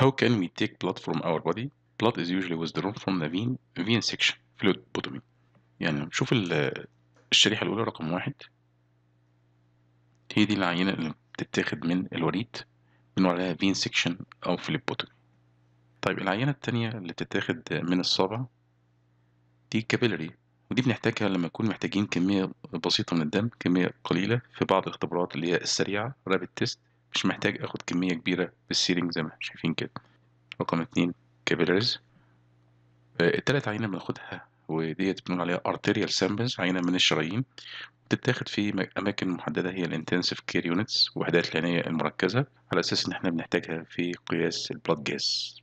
How can we take blood from our body? Blood is usually withdrawn from the vein vein section phlebotomy يعني شوف الشريحة الأولى رقم واحد هي دي العينة اللي بتتاخد من الوريد بنقول عليها vein section أو phlebotomy طيب العينة التانية اللي بتتاخد من الصابع دي capillary ودي بنحتاجها لما نكون محتاجين كمية بسيطة من الدم كمية قليلة في بعض الاختبارات اللي هي السريعة rapid test مش محتاج اخد كمية كبيرة بالسيلينج زي ما احنا شايفين كده رقم اتنين كابيلاريز آه، التلات عينة بناخدها وديت بنقول عليها arterial samples عينة من الشرايين بتتاخد في أماكن محددة هي الانتنسيف كير يونتس وحدات العناية المركزة على أساس إن احنا بنحتاجها في قياس البلاد جاس